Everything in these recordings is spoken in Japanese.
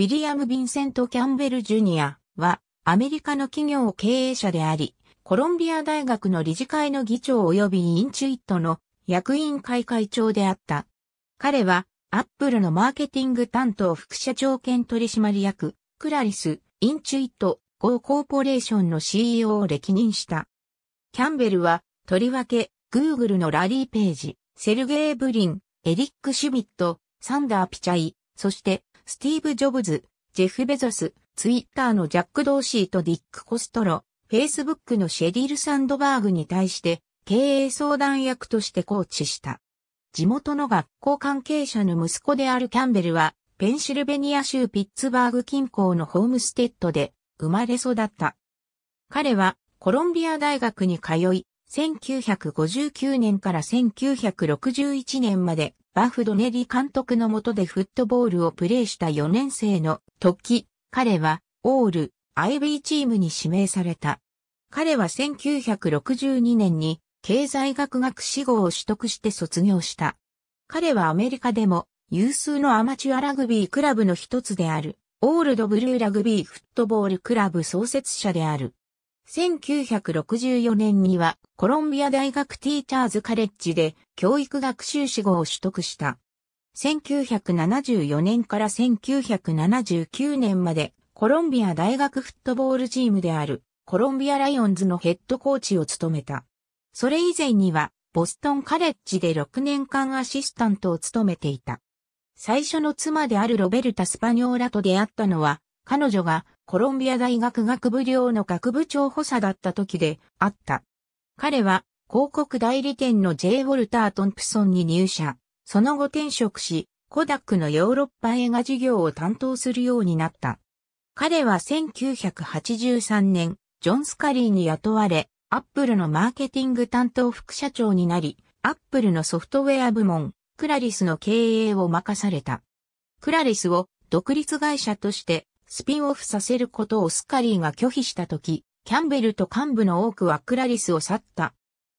ウィリアム・ヴィンセント・キャンベル・ジュニアは、アメリカの企業経営者であり、コロンビア大学の理事会の議長及びインチュイットの役員会会長であった。彼は、アップルのマーケティング担当副社長兼取締役、クラリス、インチュイット、ゴーコーポレーションの CEO を歴任した。キャンベルは、とりわけ、Google のラリー・ページ、セルゲイ・ブリン、エリック・シュミット、サンダー・ピチャイ、そして、スティーブ・ジョブズ、ジェフ・ベゾス、ツイッターのジャック・ドーシーとディック・コストロ、フェイスブックのシェリィル・サンドバーグに対して経営相談役としてコーチした。地元の学校関係者の息子であるキャンベルは、ペンシルベニア州ピッツバーグ近郊のホームステッドで生まれ育った。彼はコロンビア大学に通い、1959年から1961年までバフドネリ監督の下でフットボールをプレーした4年生の時、彼はオールアイビーチームに指名された。彼は1962年に経済学学士号を取得して卒業した。彼はアメリカでも有数のアマチュアラグビークラブの一つである、オールドブルーラグビーフットボールクラブ創設者である。1964年にはコロンビア大学ティーチャーズカレッジで教育学習士号を取得した。1974年から1979年までコロンビア大学フットボールチームであるコロンビアライオンズのヘッドコーチを務めた。それ以前にはボストンカレッジで6年間アシスタントを務めていた。最初の妻であるロベルタ・スパニョーラと出会ったのは、彼女がコロンビア大学学部寮の学部長補佐だった時であった。彼は広告代理店の J. ウォルター・トンプソンに入社、その後転職し、コダックのヨーロッパ映画事業を担当するようになった。彼は1983年、ジョン・スカリーに雇われ、アップルのマーケティング担当副社長になり、アップルのソフトウェア部門、クラリスの経営を任された。クラリスを独立会社としてスピンオフさせることをスカリーが拒否したとき、キャンベルと幹部の多くはクラリスを去った。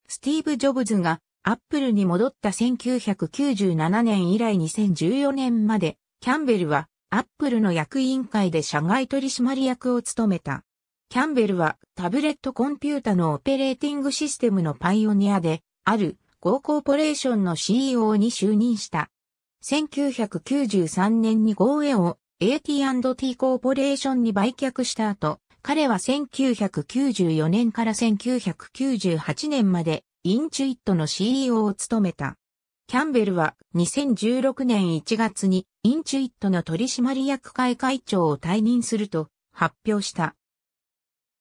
スティーブ・ジョブズがアップルに戻った1997年以来2014年まで、キャンベルはアップルの役員会で社外取締役を務めた。キャンベルはタブレットコンピュータのオペレーティングシステムのパイオニアで、あるゴーコーポレーションの CEO に就任した。1993年にゴーエを AT&T コーポレーションに売却した後、彼は1994年から1998年までインチュイットの CEO を務めた。キャンベルは2016年1月にインチュイットの取締役会会長を退任すると発表した。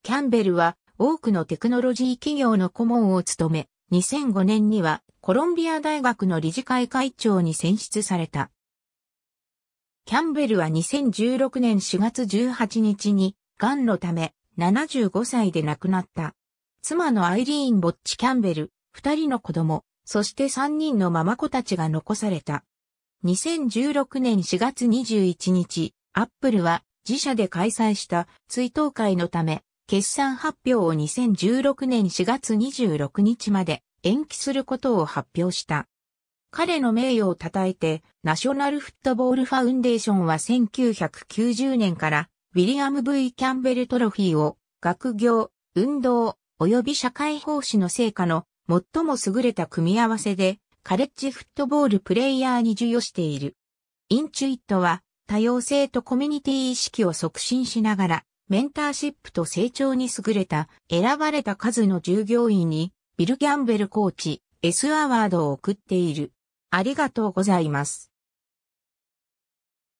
キャンベルは多くのテクノロジー企業の顧問を務め、2005年にはコロンビア大学の理事会会長に選出された。キャンベルは2016年4月18日に、癌のため、75歳で亡くなった。妻のアイリーン・ボッチ・キャンベル、二人の子供、そして三人のママ子たちが残された。2016年4月21日、アップルは自社で開催した追悼会のため、決算発表を2016年4月26日まで延期することを発表した。彼の名誉を称えて、ナショナルフットボールファウンデーションは1990年から、ウィリアム・ V・ キャンベルトロフィーを、学業、運動、及び社会奉仕の成果の最も優れた組み合わせで、カレッジフットボールプレイヤーに授与している。インチュイットは、多様性とコミュニティ意識を促進しながら、メンターシップと成長に優れた、選ばれた数の従業員に、ビル・キャンベルコーチ、S アワードを送っている。ありがとうございます。